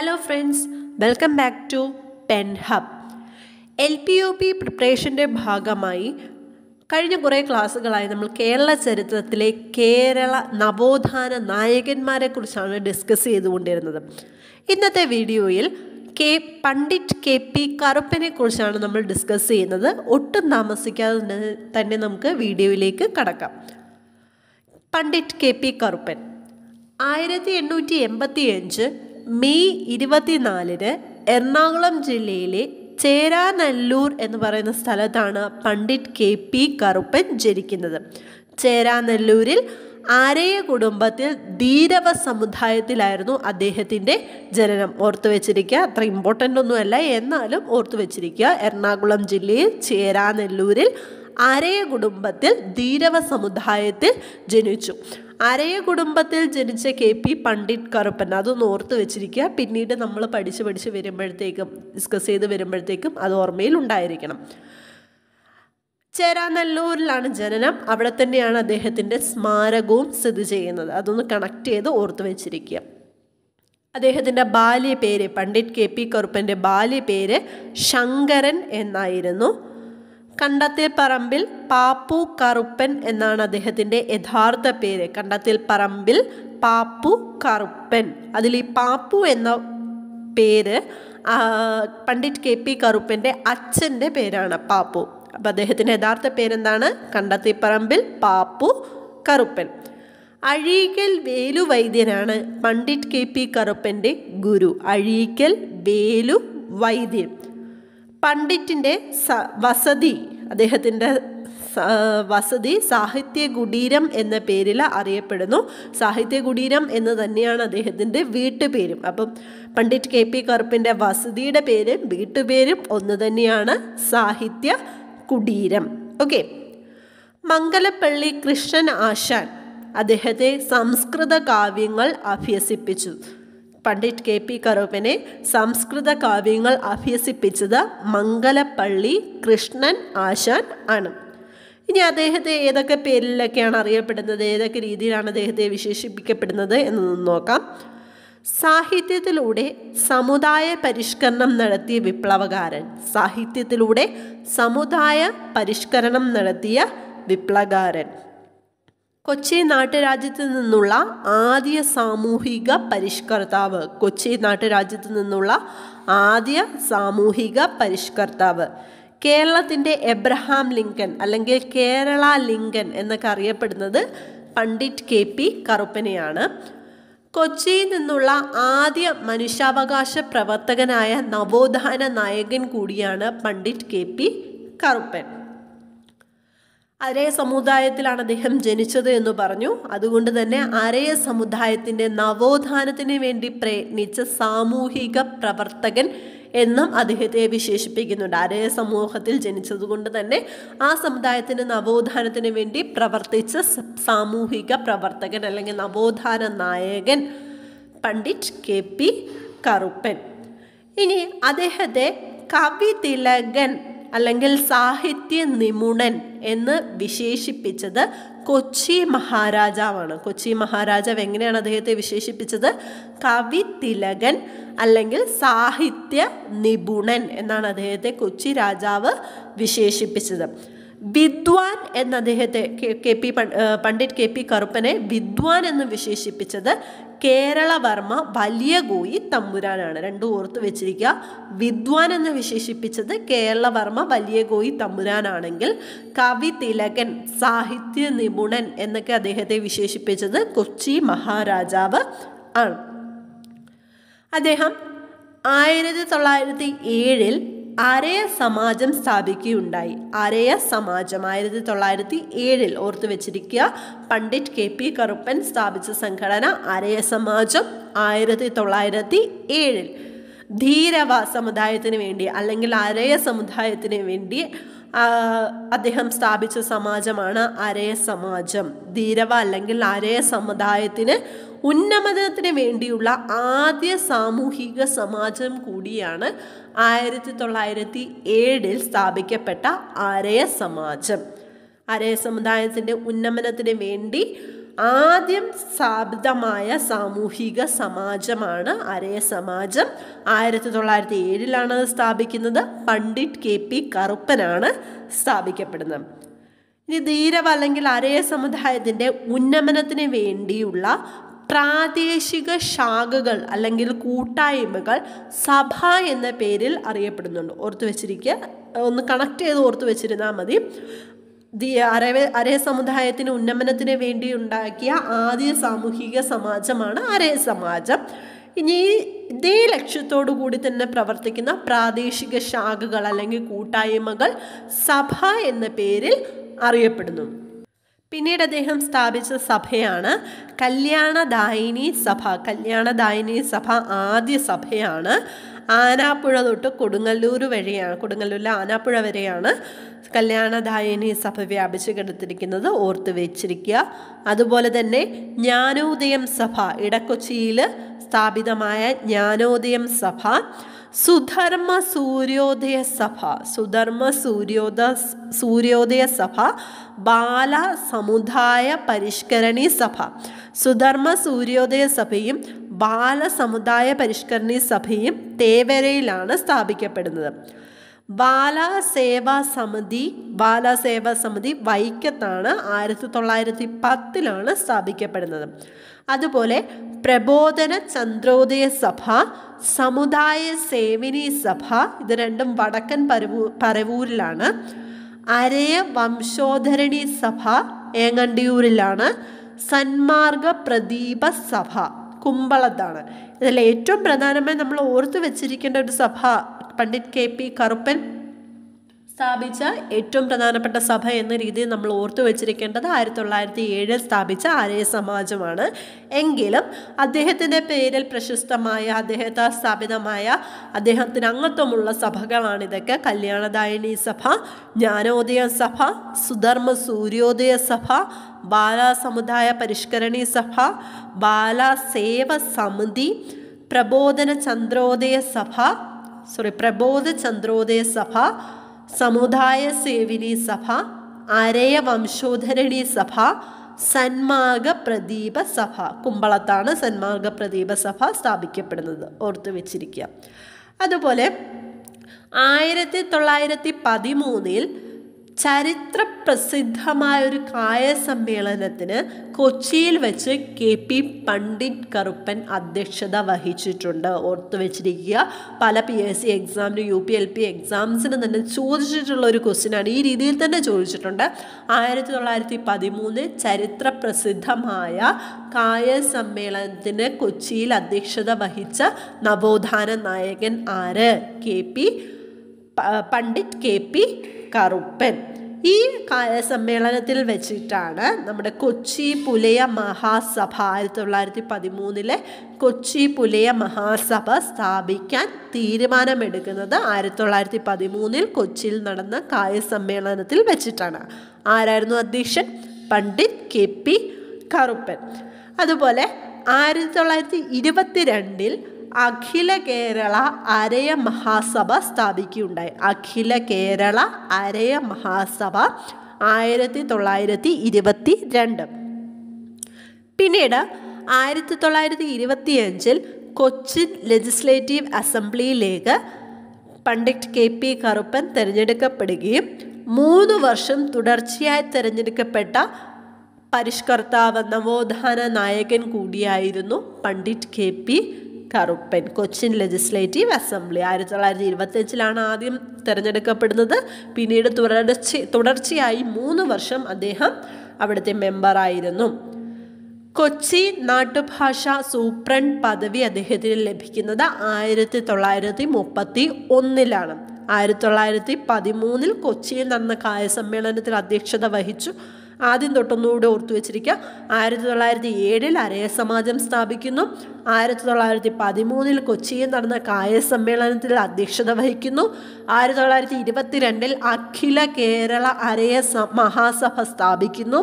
Hello friends welcome back to Pen Hub L P O P പ്രിപ്പറേഷൻ്റെ ഭാഗമായി കഴിഞ്ഞ കുറേ ക്ലാസ്സുകളായി നമ്മൾ കേരള ചരിത്രത്തിലെ കേരള നവോത്ഥാന നായകന്മാരെക്കുറിച്ചാണ് ഡിസ്കസ് ചെയ്തുകൊണ്ടിരുന്നത് ഇന്നത്തെ വീഡിയോയിൽ കെ പണ്ഡിറ്റ് കെ പി കറുപ്പനെ കുറിച്ചാണ് നമ്മൾ ഡിസ്കസ് ചെയ്യുന്നത് ഒട്ടും താമസിക്കാതെ തന്നെ നമുക്ക് വീഡിയോയിലേക്ക് കടക്കാം പണ്ഡിറ്റ് കെ പി കറുപ്പൻ ആയിരത്തി എണ്ണൂറ്റി എൺപത്തി അഞ്ച് മെയ് ഇരുപത്തിനാലിന് എറണാകുളം ജില്ലയിലെ ചേരാനല്ലൂർ എന്ന് പറയുന്ന സ്ഥലത്താണ് പണ്ഡിറ്റ് കെ പി കറുപ്പൻ ജനിക്കുന്നത് ചേരാനല്ലൂരിൽ ആരേയ കുടുംബത്തിൽ ധീരവ സമുദായത്തിലായിരുന്നു അദ്ദേഹത്തിൻ്റെ ജനനം ഓർത്തു വെച്ചിരിക്കുക അത്ര ഇമ്പോർട്ടൻ്റ് ഒന്നുമല്ല എന്നാലും ഓർത്തു വെച്ചിരിക്കുക എറണാകുളം ജില്ലയിൽ ചേരാനെല്ലൂരിൽ ആരേയ കുടുംബത്തിൽ ധീരവ സമുദായത്തിൽ ജനിച്ചു അരയ കുടുംബത്തിൽ ജനിച്ച കെ പി പണ്ഡിറ്റ് കറുപ്പൻ അതൊന്ന് ഓർത്ത് വെച്ചിരിക്കുക പിന്നീട് നമ്മൾ പഠിച്ച് പഠിച്ച് വരുമ്പോഴത്തേക്കും ഡിസ്കസ് ചെയ്ത് വരുമ്പോഴത്തേക്കും അത് ഓർമ്മയിൽ ഉണ്ടായിരിക്കണം ചേരാനല്ലൂരിലാണ് ജനനം അവിടെ തന്നെയാണ് അദ്ദേഹത്തിൻ്റെ സ്മാരകവും സ്ഥിതി ചെയ്യുന്നത് അതൊന്ന് കണക്ട് ചെയ്ത് ഓർത്ത് വെച്ചിരിക്കുക അദ്ദേഹത്തിൻ്റെ പേര് പണ്ഡിറ്റ് കെ പി കറുപ്പൻ്റെ പേര് ശങ്കരൻ എന്നായിരുന്നു കണ്ടത്തിൽ പറമ്പിൽ പാപ്പു കറുപ്പൻ എന്നാണ് അദ്ദേഹത്തിൻ്റെ യഥാർത്ഥ പേര് കണ്ടത്തിൽ പറമ്പിൽ പാപ്പു കറുപ്പൻ അതിൽ ഈ പാപ്പു എന്ന പേര് പണ്ഡിറ്റ് കെ പി കറുപ്പൻ്റെ അച്ഛൻ്റെ പേരാണ് പാപ്പു അപ്പോൾ അദ്ദേഹത്തിൻ്റെ യഥാർത്ഥ പേരെന്താണ് പറമ്പിൽ പാപ്പു കറുപ്പൻ അഴീക്കൽ വേലു വൈദ്യനാണ് പണ്ഡിറ്റ് കെ പി കറുപ്പൻ്റെ ഗുരു അഴീക്കൽ വേലു വൈദ്യൻ പണ്ഡിറ്റിൻ്റെ സ വസതി അദ്ദേഹത്തിൻ്റെ വസതി സാഹിത്യ കുടീരം എന്ന പേരിൽ അറിയപ്പെടുന്നു സാഹിത്യ കുടീരം എന്ന് തന്നെയാണ് അദ്ദേഹത്തിൻ്റെ വീട്ടുപേരും അപ്പം പണ്ഡിറ്റ് കെ പി കറുപ്പിൻ്റെ വസതിയുടെ പേരും വീട്ടുപേരും ഒന്ന് തന്നെയാണ് സാഹിത്യ കുടീരം ഓക്കെ മംഗലപ്പള്ളി കൃഷ്ണൻ ആശാൻ അദ്ദേഹത്തെ സംസ്കൃത കാവ്യങ്ങൾ അഭ്യസിപ്പിച്ചു പണ്ഡിറ്റ് കെ പി കറുപ്പനെ സംസ്കൃത കാവ്യങ്ങൾ അഭ്യസിപ്പിച്ചത് മംഗലപ്പള്ളി കൃഷ്ണൻ ആശാൻ ആണ് ഇനി അദ്ദേഹത്തെ ഏതൊക്കെ പേരിലൊക്കെയാണ് അറിയപ്പെടുന്നത് ഏതൊക്കെ രീതിയിലാണ് അദ്ദേഹത്തെ വിശേഷിപ്പിക്കപ്പെടുന്നത് എന്ന് നോക്കാം സാഹിത്യത്തിലൂടെ സമുദായ പരിഷ്കരണം നടത്തിയ വിപ്ലവകാരൻ സാഹിത്യത്തിലൂടെ സമുദായ പരിഷ്കരണം നടത്തിയ വിപ്ലകാരൻ കൊച്ചി നാട്ടുരാജ്യത്ത് നിന്നുള്ള ആദ്യ സാമൂഹിക പരിഷ്കർത്താവ് കൊച്ചി നാട്ടുരാജ്യത്ത് നിന്നുള്ള ആദ്യ സാമൂഹിക പരിഷ്കർത്താവ് കേരളത്തിൻ്റെ എബ്രഹാം ലിങ്കൻ അല്ലെങ്കിൽ കേരള ലിങ്കൻ എന്നൊക്കെ അറിയപ്പെടുന്നത് പണ്ഡിറ്റ് കെ പി കറുപ്പനെയാണ് കൊച്ചിയിൽ നിന്നുള്ള ആദ്യ മനുഷ്യാവകാശ പ്രവർത്തകനായ നവോത്ഥാന നായകൻ കൂടിയാണ് പണ്ഡിറ്റ് കെ പി കറുപ്പൻ അരേ സമുദായത്തിലാണ് അദ്ദേഹം ജനിച്ചത് എന്ന് പറഞ്ഞു അതുകൊണ്ട് തന്നെ അരയ സമുദായത്തിൻ്റെ നവോത്ഥാനത്തിന് വേണ്ടി പ്രയത്നിച്ച സാമൂഹിക പ്രവർത്തകൻ എന്നും അദ്ദേഹത്തെ വിശേഷിപ്പിക്കുന്നുണ്ട് അരയ സമൂഹത്തിൽ ജനിച്ചതുകൊണ്ട് തന്നെ ആ സമുദായത്തിൻ്റെ നവോത്ഥാനത്തിന് വേണ്ടി പ്രവർത്തിച്ച സാമൂഹിക പ്രവർത്തകൻ അല്ലെങ്കിൽ നവോത്ഥാന നായകൻ പണ്ഡിറ്റ് കെ പി കറുപ്പൻ ഇനി അദ്ദേഹത്തെ കവി തിലകൻ അല്ലെങ്കിൽ സാഹിത്യ നിമുണൻ എന്ന് വിശേഷിപ്പിച്ചത് കൊച്ചി മഹാരാജാവാണ് കൊച്ചി മഹാരാജാവ് എങ്ങനെയാണ് അദ്ദേഹത്തെ വിശേഷിപ്പിച്ചത് കവി തിലകൻ അല്ലെങ്കിൽ സാഹിത്യ നിപുണൻ എന്നാണ് അദ്ദേഹത്തെ കൊച്ചി രാജാവ് വിശേഷിപ്പിച്ചത് വിദ്വാൻ എന്ന് അദ്ദേഹത്തെ K P Pandit K P കറുപ്പനെ വിദ്വാൻ എന്ന് വിശേഷിപ്പിച്ചത് കേരളവർമ്മ വലിയ ഗോയി തമ്പുരാനാണ് രണ്ടും ഓർത്ത് വെച്ചിരിക്കുക വിദ്വാൻ എന്ന് വിശേഷിപ്പിച്ചത് കേരളവർമ്മ വലിയ ഗോയി തമ്പുരാനാണെങ്കിൽ കവി തിലകൻ സാഹിത്യ നിപുണൻ എന്നൊക്കെ അദ്ദേഹത്തെ വിശേഷിപ്പിച്ചത് കൊച്ചി മഹാരാജാവ് ആണ് അദ്ദേഹം ആയിരത്തി തൊള്ളായിരത്തി ഏഴിൽ ആരേയ സമാജം സ്ഥാപിക്കുകയുണ്ടായി ആരേയ സമാജം ആയിരത്തി തൊള്ളായിരത്തി ഏഴിൽ ഓർത്തു വെച്ചിരിക്കുക പണ്ഡിറ്റ് കെ പി കറുപ്പൻ സ്ഥാപിച്ച സംഘടന ആരേയ സമാജം ആയിരത്തി തൊള്ളായിരത്തി ഏഴിൽ ധീരവ സമുദായത്തിന് വേണ്ടി അല്ലെങ്കിൽ ആരേയ സമുദായത്തിന് വേണ്ടി അദ്ദേഹം സ്ഥാപിച്ച സമാജമാണ് അരയ സമാജം ധീരവ അല്ലെങ്കിൽ അരയ സമുദായത്തിന് ഉന്നമനത്തിന് വേണ്ടിയുള്ള ആദ്യ സാമൂഹിക സമാജം കൂടിയാണ് ആയിരത്തി തൊള്ളായിരത്തി ഏഴിൽ സ്ഥാപിക്കപ്പെട്ട അരയ സമാജം അരയ സമുദായത്തിൻ്റെ ഉന്നമനത്തിന് വേണ്ടി ആദ്യം സ്ഥാപിതമായ സാമൂഹിക സമാജമാണ് അരയ സമാജം ആയിരത്തി തൊള്ളായിരത്തി ഏഴിലാണ് സ്ഥാപിക്കുന്നത് പണ്ഡിറ്റ് കെ പി കറുപ്പനാണ് സ്ഥാപിക്കപ്പെടുന്നത് ഇനി ധീരവ് അല്ലെങ്കിൽ അരയ സമുദായത്തിൻ്റെ ഉന്നമനത്തിന് വേണ്ടിയുള്ള പ്രാദേശിക ശാഖകൾ അല്ലെങ്കിൽ കൂട്ടായ്മകൾ സഭ എന്ന പേരിൽ അറിയപ്പെടുന്നുണ്ട് ഓർത്തു വെച്ചിരിക്കുക ഒന്ന് കണക്ട് ചെയ്ത് ഓർത്തു വെച്ചിരുന്നാൽ മതി അരവ അരയ സമുദായത്തിന് ഉന്നമനത്തിന് വേണ്ടി ഉണ്ടാക്കിയ ആദ്യ സാമൂഹിക സമാജമാണ് അരയ സമാജം ഇനി ഇതേ ലക്ഷ്യത്തോടു കൂടി തന്നെ പ്രവർത്തിക്കുന്ന പ്രാദേശിക ശാഖകൾ അല്ലെങ്കിൽ കൂട്ടായ്മകൾ സഭ എന്ന പേരിൽ അറിയപ്പെടുന്നു പിന്നീട് അദ്ദേഹം സ്ഥാപിച്ച സഭയാണ് കല്യാണദായിനി സഭ കല്യാണദായിനി സഭ ആദ്യ സഭയാണ് ആനാപ്പുഴ തൊട്ട് കൊടുങ്ങല്ലൂർ വഴിയാണ് കൊടുങ്ങല്ലൂരിലെ ആനാപ്പുഴ വരെയാണ് കല്യാണദായിനി സഭ വ്യാപിച്ചു കിടത്തിരിക്കുന്നത് ഓർത്ത് വെച്ചിരിക്കുക അതുപോലെ തന്നെ ജ്ഞാനോദയം സഭ ഇടക്കൊച്ചിയിൽ സ്ഥാപിതമായ ജ്ഞാനോദയം സഭ സുധർമ്മ സൂര്യോദയ സഭ സുധർമ്മ സൂര്യോദ സൂര്യോദയ സഭ ബാല സമുദായ പരിഷ്കരണി സഭ സുധർമ്മ സൂര്യോദയ സഭയും ബാല സമുദായ പരിഷ്കരണി സഭയും തേവരയിലാണ് സ്ഥാപിക്കപ്പെടുന്നത് ബാലാസേവാ സമിതി ബാലാസേവാ സമിതി വൈക്കത്താണ് ആയിരത്തി തൊള്ളായിരത്തി പത്തിലാണ് സ്ഥാപിക്കപ്പെടുന്നത് അതുപോലെ പ്രബോധന ചന്ദ്രോദയ സഭ സമുദായ സേവിനി സഭ ഇത് രണ്ടും വടക്കൻ പരവൂ പരവൂരിലാണ് അരയ വംശോധരണി സഭ ഏങ്ങണ്ടിയൂരിലാണ് സന്മാർഗ പ്രദീപ സഭ കുമ്പളത്താണ് ഇതിൽ ഏറ്റവും പ്രധാനമായി നമ്മൾ ഓർത്തു വെച്ചിരിക്കേണ്ട ഒരു സഭ പണ്ഡിറ്റ് കെ പി കറുപ്പൻ സ്ഥാപിച്ച ഏറ്റവും പ്രധാനപ്പെട്ട സഭ എന്ന രീതിയിൽ നമ്മൾ ഓർത്തു വെച്ചിരിക്കേണ്ടത് ആയിരത്തി തൊള്ളായിരത്തി ഏഴിൽ സ്ഥാപിച്ച ആര്യ സമാജമാണ് എങ്കിലും അദ്ദേഹത്തിൻ്റെ പേരിൽ പ്രശസ്തമായ അദ്ദേഹത്താൽ സ്ഥാപിതമായ അദ്ദേഹത്തിന് അംഗത്വമുള്ള സഭകളാണ് ഇതൊക്കെ കല്യാണദായിനി സഭ ജ്ഞാനോദയ സഭ സുധർമ്മ സൂര്യോദയ സഭ ബാലസമുദായ പരിഷ്കരണി സഭ ബാലസേവ സമിതി പ്രബോധന ചന്ദ്രോദയ സഭ സോറി പ്രബോധ ചന്ദ്രോദയ സഭ സമുദായ സേവിനി സഭ അരയ വംശോധരണി സഭ സന്മാർഗ പ്രദീപ സഭ കുമ്പളത്താണ് സന്മാർഗ പ്രദീപ സഭ സ്ഥാപിക്കപ്പെടുന്നത് ഓർത്തു വെച്ചിരിക്കുക അതുപോലെ ആയിരത്തി തൊള്ളായിരത്തി പതിമൂന്നിൽ ചരിത്ര പ്രസിദ്ധമായ ഒരു കായ സമ്മേളനത്തിന് കൊച്ചിയിൽ വെച്ച് കെ പി പണ്ഡിറ്റ് കറുപ്പൻ അധ്യക്ഷത വഹിച്ചിട്ടുണ്ട് ഓർത്തു വെച്ചിരിക്കുക പല പി എസ് സി എക്സാമിന് യു പി എൽ പി എക്സാംസിന് തന്നെ ചോദിച്ചിട്ടുള്ള ഒരു ക്വസ്റ്റ്യനാണ് ഈ രീതിയിൽ തന്നെ ചോദിച്ചിട്ടുണ്ട് ആയിരത്തി തൊള്ളായിരത്തി പതിമൂന്ന് ചരിത്ര പ്രസിദ്ധമായ കായ സമ്മേളനത്തിന് കൊച്ചിയിൽ അധ്യക്ഷത വഹിച്ച നവോത്ഥാന നായകൻ ആര് K P Pandit K P Karuppan ഈ സമ്മേളനത്തിൽ വെച്ചിട്ടാണ് നമ്മുടെ കൊച്ചി പുലയ മഹാസഭ ആയിരത്തി തൊള്ളായിരത്തി പതിമൂന്നിലെ കൊച്ചി പുലയ മഹാസഭ സ്ഥാപിക്കാൻ തീരുമാനമെടുക്കുന്നത് ആയിരത്തി തൊള്ളായിരത്തി പതിമൂന്നിൽ കൊച്ചിയിൽ നടന്ന കായ സമ്മേളനത്തിൽ വെച്ചിട്ടാണ് ആരായിരുന്നു അധ്യക്ഷൻ പണ്ഡിറ്റ് കെ പി കറുപ്പൻ അതുപോലെ ആയിരത്തി തൊള്ളായിരത്തി ഇരുപത്തിരണ്ടിൽ അഖില കേരള അരയ മഹാസഭ സ്ഥാപിക്കുകയുണ്ടായി അഖില കേരള അരയ മഹാസഭ ആയിരത്തി തൊള്ളായിരത്തി ഇരുപത്തി രണ്ട് പിന്നീട് ആയിരത്തി തൊള്ളായിരത്തി അഞ്ചിൽ കൊച്ചിൻ ലെജിസ്ലേറ്റീവ് അസംബ്ലിയിലേക്ക് പണ്ഡിറ്റ് കെ പി കറുപ്പൻ തിരഞ്ഞെടുക്കപ്പെടുകയും മൂന്ന് വർഷം തുടർച്ചയായി തിരഞ്ഞെടുക്കപ്പെട്ട പരിഷ്കർത്താവ് നവോത്ഥാന നായകൻ കൂടിയായിരുന്നു Pandit K P Karuppan Cochin Legislative Assembly ആയിരത്തി തൊള്ളായിരത്തി ഇരുപത്തഞ്ചിലാണ് ആദ്യം തിരഞ്ഞെടുക്കപ്പെടുന്നത് പിന്നീട് തുടർച്ച തുടർച്ചയായി മൂന്ന് വർഷം അദ്ദേഹം അവിടുത്തെ മെമ്പറായിരുന്നു കൊച്ചി നാട്ടുഭാഷ സൂപ്രണ്ട് പദവി അദ്ദേഹത്തിന് ലഭിക്കുന്നത് ആയിരത്തി തൊള്ളായിരത്തി മുപ്പത്തി ഒന്നിലാണ് ആയിരത്തി തൊള്ളായിരത്തി പതിമൂന്നിൽ കൊച്ചിയിൽ നടന്ന കായസമ്മേളനത്തിൽ അധ്യക്ഷത വഹിച്ചു ആദ്യം തൊട്ടൊന്നുകൂടെ ഓർത്തു വെച്ചിരിക്കുക ആയിരത്തി തൊള്ളായിരത്തി ഏഴിൽ അരയ സമാജം സ്ഥാപിക്കുന്നു ആയിരത്തി തൊള്ളായിരത്തി പതിമൂന്നിൽ കൊച്ചിയിൽ നടന്ന കായ സമ്മേളനത്തിൽ അധ്യക്ഷത വഹിക്കുന്നു ആയിരത്തി തൊള്ളായിരത്തി ഇരുപത്തിരണ്ടിൽ അഖില കേരള അരയ മഹാസഭ സ്ഥാപിക്കുന്നു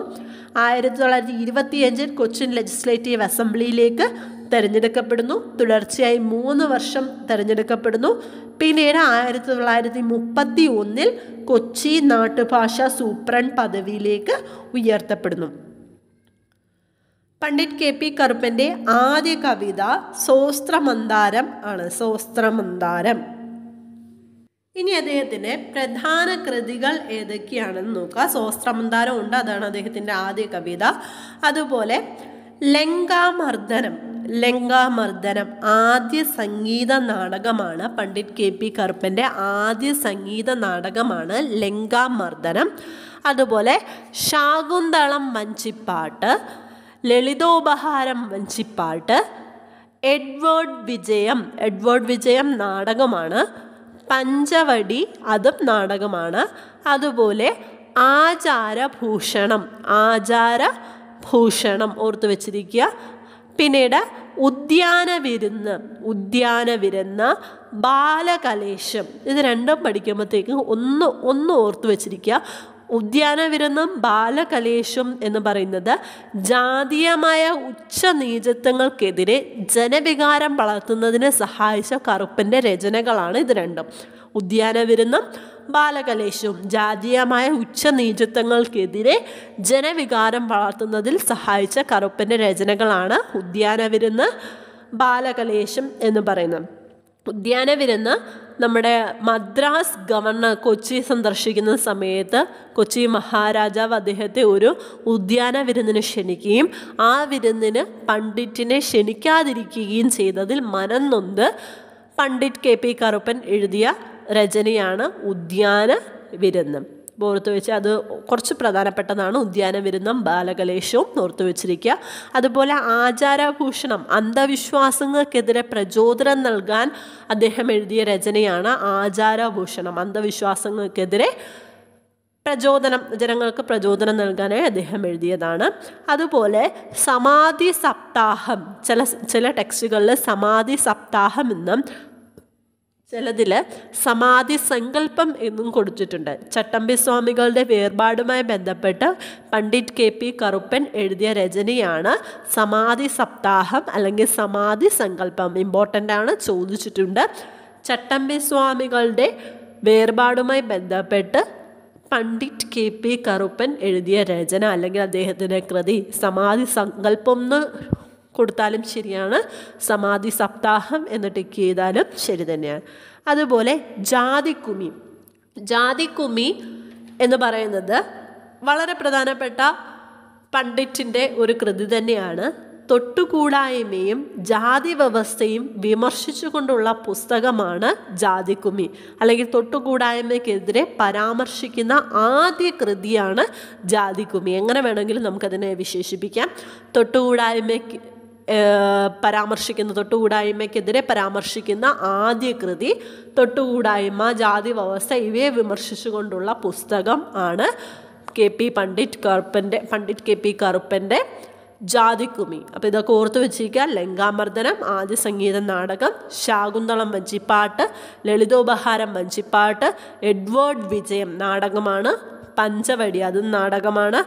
ആയിരത്തി തൊള്ളായിരത്തി ഇരുപത്തിയഞ്ചിൽ കൊച്ചിൻ ലെജിസ്ലേറ്റീവ് അസംബ്ലിയിലേക്ക് തിരഞ്ഞെടുക്കപ്പെടുന്നു തുടർച്ചയായി മൂന്ന് വർഷം തിരഞ്ഞെടുക്കപ്പെടുന്നു പിന്നീട് ആയിരത്തി തൊള്ളായിരത്തി മുപ്പത്തി ഒന്നിൽ കൊച്ചി നാട്ടുഭാഷ സൂപ്രണ്ട് പദവിയിലേക്ക് ഉയർത്തപ്പെടുന്നു പണ്ഡിറ്റ് കെ പി കറുപ്പൻ്റെ ആദ്യ കവിത സോസ്ത്രമന്താരം ആണ് സോസ്ത്രമന്താരം ഇനി അദ്ദേഹത്തിൻ്റെ പ്രധാന കൃതികൾ ഏതൊക്കെയാണെന്ന് നോക്കുക സോസ്ത്രമന്താരം ഉണ്ട് അതാണ് അദ്ദേഹത്തിൻ്റെ ആദ്യ കവിത അതുപോലെ ലങ്കാമർദ്ദനം ലങ്കാമർദ്ദനം ആദ്യ സംഗീത നാടകമാണ് പണ്ഡിറ്റ് കെ പി കറുപ്പൻ്റെ ആദ്യ സംഗീത നാടകമാണ് ലങ്കാമർദ്ദനം അതുപോലെ ശാകുന്തളം വഞ്ചിപ്പാട്ട് ലളിതോപഹാരം വഞ്ചിപ്പാട്ട് എഡ്വേർഡ് വിജയം എഡ്വേർഡ് വിജയം നാടകമാണ് പഞ്ചവടി അതും നാടകമാണ് അതുപോലെ ആചാരഭൂഷണം ആചാരഭൂഷണം ഓർത്തു വെച്ചിരിക്കുക പിന്നീട് ഉദ്യാന വിരുന്ന് ഉദ്യാന വിരുന്ന് ബാലകലേശം ഇത് രണ്ടും പഠിക്കുമ്പോഴത്തേക്കും ഒന്ന് ഒന്ന് ഓർത്തു വച്ചിരിക്കുക ഉദ്യാന വിരുന്നും ബാലകലേശം എന്ന് പറയുന്നത് ജാതീയമായ നീചത്വങ്ങൾക്കെതിരെ ജനവികാരം വളർത്തുന്നതിന് സഹായിച്ച കറുപ്പൻ്റെ രചനകളാണ് ഇത് രണ്ടും ഉദ്യാന വിരുന്നും ബാലകലേശവും ജാതീയമായ ഉച്ചനീചത്വങ്ങൾക്കെതിരെ ജനവികാരം വളർത്തുന്നതിൽ സഹായിച്ച കറുപ്പൻ്റെ രചനകളാണ് ഉദ്യാനവിരുന്ന് ബാലകലേശം എന്ന് പറയുന്നത് ഉദ്യാനവിരുന്ന് നമ്മുടെ മദ്രാസ് ഗവർണർ കൊച്ചി സന്ദർശിക്കുന്ന സമയത്ത് കൊച്ചി മഹാരാജാവ് അദ്ദേഹത്തെ ഒരു ഉദ്യാന വിരുന്നിന് ക്ഷണിക്കുകയും ആ വിരുന്നിന് പണ്ഡിറ്റിനെ ക്ഷണിക്കാതിരിക്കുകയും ചെയ്തതിൽ മനം നൊന്ത് പണ്ഡിറ്റ് കെ പി കറുപ്പൻ എഴുതിയ രചനയാണ് ഉദ്യാന വിരുന്നം ഇപ്പോൾ ഓർത്ത് വെച്ച് അത് കുറച്ച് പ്രധാനപ്പെട്ടതാണ് ഉദ്യാന വിരുന്നം ബാലകലേശവും ഓർത്ത് വെച്ചിരിക്കുക അതുപോലെ ആചാരഭൂഷണം അന്ധവിശ്വാസങ്ങൾക്കെതിരെ പ്രചോദനം നൽകാൻ അദ്ദേഹം എഴുതിയ രചനയാണ് ആചാരഭൂഷണം അന്ധവിശ്വാസങ്ങൾക്കെതിരെ പ്രചോദനം ജനങ്ങൾക്ക് പ്രചോദനം നൽകാനായി അദ്ദേഹം എഴുതിയതാണ് അതുപോലെ സമാധി സപ്താഹം ചില ചില ടെക്സ്റ്റുകളിൽ സമാധി സപ്താഹം എന്നും ചിലതിൽ സമാധി സങ്കല്പം എന്നും കൊടുത്തിട്ടുണ്ട് ചട്ടമ്പി സ്വാമികളുടെ വേർപാടുമായി ബന്ധപ്പെട്ട് പണ്ഡിറ്റ് കെ പി കറുപ്പൻ എഴുതിയ രചനയാണ് സമാധി സപ്താഹം അല്ലെങ്കിൽ സമാധി സങ്കല്പം ഇമ്പോർട്ടൻ്റ് ആണ് ചോദിച്ചിട്ടുണ്ട് ചട്ടമ്പി സ്വാമികളുടെ വേർപാടുമായി ബന്ധപ്പെട്ട് പണ്ഡിറ്റ് കെ പി കറുപ്പൻ എഴുതിയ രചന അല്ലെങ്കിൽ അദ്ദേഹത്തിൻ്റെ കൃതി സമാധി സങ്കല്പം എന്ന് കൊടുത്താലും ശരിയാണ് സമാധി സപ്താഹം എന്ന് ടിക്ക് ചെയ്താലും ശരി തന്നെയാണ് അതുപോലെ ജാതിക്കുമി ജാതിക്കുമി എന്ന് പറയുന്നത് വളരെ പ്രധാനപ്പെട്ട പണ്ഡിറ്റിൻ്റെ ഒരു കൃതി തന്നെയാണ് തൊട്ടുകൂടായ്മയും ജാതി വ്യവസ്ഥയും വിമർശിച്ചുകൊണ്ടുള്ള പുസ്തകമാണ് ജാതിക്കുമി അല്ലെങ്കിൽ തൊട്ടുകൂടായ്മയ്ക്കെതിരെ പരാമർശിക്കുന്ന ആദ്യ കൃതിയാണ് ജാതിക്കുമി എങ്ങനെ വേണമെങ്കിലും നമുക്കതിനെ വിശേഷിപ്പിക്കാം തൊട്ടുകൂടായ്മയ്ക്ക് പരാമർശിക്കുന്ന തൊട്ടുകൂടായ്മയ്ക്കെതിരെ പരാമർശിക്കുന്ന ആദ്യ കൃതി തൊട്ടുകൂടായ്മ ജാതി വ്യവസ്ഥ ഇവയെ വിമർശിച്ചുകൊണ്ടുള്ള പുസ്തകം ആണ് കെ പി പണ്ഡിറ്റ് കറുപ്പൻ്റെ പണ്ഡിറ്റ് കെ പി കറുപ്പൻ്റെ ജാതിക്കുമി അപ്പോൾ ഇതൊക്കെ ഓർത്ത് വെച്ചിരിക്കുക ലങ്കാമർദ്ദനം ആദ്യ സംഗീത നാടകം ശാകുന്തളം വഞ്ചിപ്പാട്ട് ലളിതോപഹാരം വഞ്ചിപ്പാട്ട് എഡ്വേർഡ് വിജയം നാടകമാണ് പഞ്ചവടി അതും നാടകമാണ്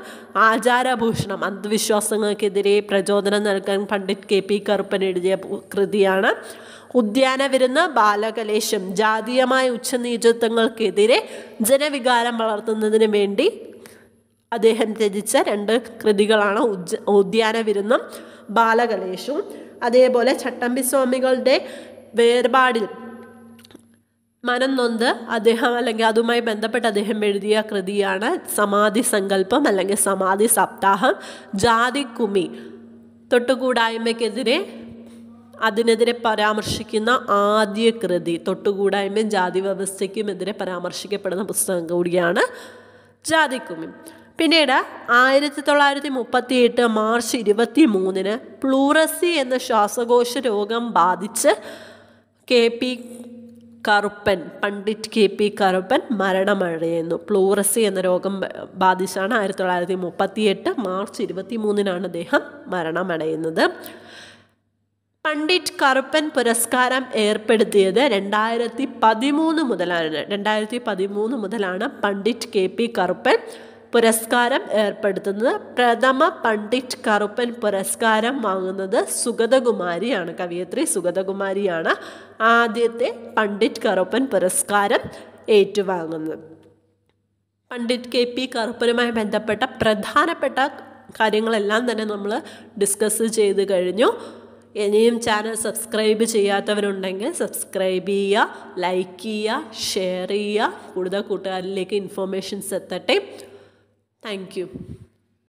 ആചാരഭൂഷണം അന്ധവിശ്വാസങ്ങൾക്കെതിരെ പ്രചോദനം നൽകാൻ പണ്ഡിറ്റ് കെ പി കറുപ്പൻ എഴുതിയ കൃതിയാണ് ഉദ്യാനവിരുന്ന് ബാലകലേശം ജാതീയമായ ഉച്ചനീചത്വങ്ങൾക്കെതിരെ ജനവികാരം വളർത്തുന്നതിന് വേണ്ടി അദ്ദേഹം രചിച്ച രണ്ട് കൃതികളാണ് ഉജ്ജ ഉദ്യാനവിരുന്നും ബാലകലേശവും അതേപോലെ ചട്ടമ്പിസ്വാമികളുടെ വേർപാടിൽ മനം നൊന്ത് അദ്ദേഹം അല്ലെങ്കിൽ അതുമായി ബന്ധപ്പെട്ട് അദ്ദേഹം എഴുതിയ കൃതിയാണ് സമാധി സങ്കല്പം അല്ലെങ്കിൽ സമാധി സപ്താഹം ജാതി കുമി തൊട്ടുകൂടായ്മയ്ക്കെതിരെ അതിനെതിരെ പരാമർശിക്കുന്ന ആദ്യ കൃതി തൊട്ടുകൂടായ്മയും ജാതി വ്യവസ്ഥയ്ക്കും എതിരെ പരാമർശിക്കപ്പെടുന്ന പുസ്തകം കൂടിയാണ് ജാതിക്കുമി പിന്നീട് ആയിരത്തി തൊള്ളായിരത്തി മുപ്പത്തി എട്ട് മാർച്ച് ഇരുപത്തി മൂന്നിന് പ്ലൂറസി എന്ന ശ്വാസകോശ രോഗം ബാധിച്ച് K P Karuppan Pandit K P Karuppan മരണമടയുന്നു പ്ലൂറസി എന്ന രോഗം ബാധിച്ചാണ് ആയിരത്തി തൊള്ളായിരത്തി മുപ്പത്തി എട്ട് മാർച്ച് ഇരുപത്തി മൂന്നിനാണ് അദ്ദേഹം മരണമടയുന്നത് പണ്ഡിറ്റ് കറുപ്പൻ പുരസ്കാരം ഏർപ്പെടുത്തിയത് രണ്ടായിരത്തി പതിമൂന്ന് മുതലാണ് രണ്ടായിരത്തി പതിമൂന്ന് മുതലാണ് പണ്ഡിറ്റ് കെ പി കറുപ്പൻ പുരസ്കാരം ഏർപ്പെടുത്തുന്നത് പ്രഥമ പണ്ഡിറ്റ് കറുപ്പൻ പുരസ്കാരം വാങ്ങുന്നത് സുഗതകുമാരിയാണ് കവിയത്രി സുഗതകുമാരിയാണ് ആദ്യത്തെ പണ്ഡിറ്റ് കറുപ്പൻ പുരസ്കാരം ഏറ്റുവാങ്ങുന്നത് പണ്ഡിറ്റ് കെ പി കറുപ്പനുമായി ബന്ധപ്പെട്ട പ്രധാനപ്പെട്ട കാര്യങ്ങളെല്ലാം തന്നെ നമ്മൾ ഡിസ്കസ് ചെയ്ത് കഴിഞ്ഞു ഇനിയും ചാനൽ സബ്സ്ക്രൈബ് ചെയ്യാത്തവരുണ്ടെങ്കിൽ സബ്സ്ക്രൈബ് ചെയ്യുക ലൈക്ക് ചെയ്യുക ഷെയർ ചെയ്യുക കൂടുതൽ കൂട്ടുകാരിലേക്ക് ഇൻഫോർമേഷൻസ് എത്തട്ടെ Thank you.